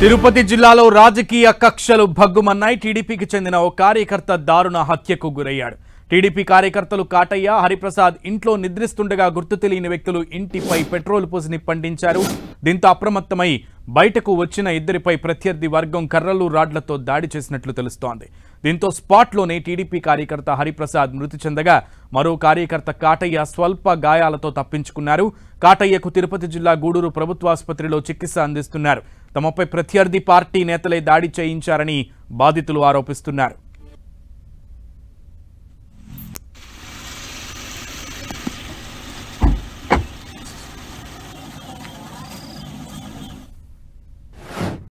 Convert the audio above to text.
తిరుపతి జిల్లాలో రాజకీయ కక్షలు భగ్గుమన్నాయి టీడీపీకి చెందిన ఓ కార్యకర్త దారుణ హత్యకు గురయ్యాడు టీడీపీ కార్యకర్తలు కాటయ్య హరిప్రసాద్ ఇంట్లో నిద్రిస్తుండగా గుర్తు తెలియని వ్యక్తులు ఇంటిపై పెట్రోల్ పోసి పండించారు దీంతో అప్రమత్తమై బయటకు వచ్చిన ఇద్దరిపై ప్రత్యర్థి వర్గం కర్రలు రాడ్లతో దాడి చేసినట్లు తెలుస్తోంది దీంతో స్పాట్లోనే టీడీపీ కార్యకర్త హరిప్రసాద్ మృతి చెందగా మరో కార్యకర్త కాటయ్య స్వల్ప గాయాలతో తప్పించుకున్నారు కాటయ్యకు తిరుపతి జిల్లా గూడూరు ప్రభుత్వాసుపత్రిలో చికిత్స అందిస్తున్నారు తమపై ప్రత్యర్థి పార్టీ నేతలే దాడి చేయించారని బాధితులు ఆరోపిస్తున్నారు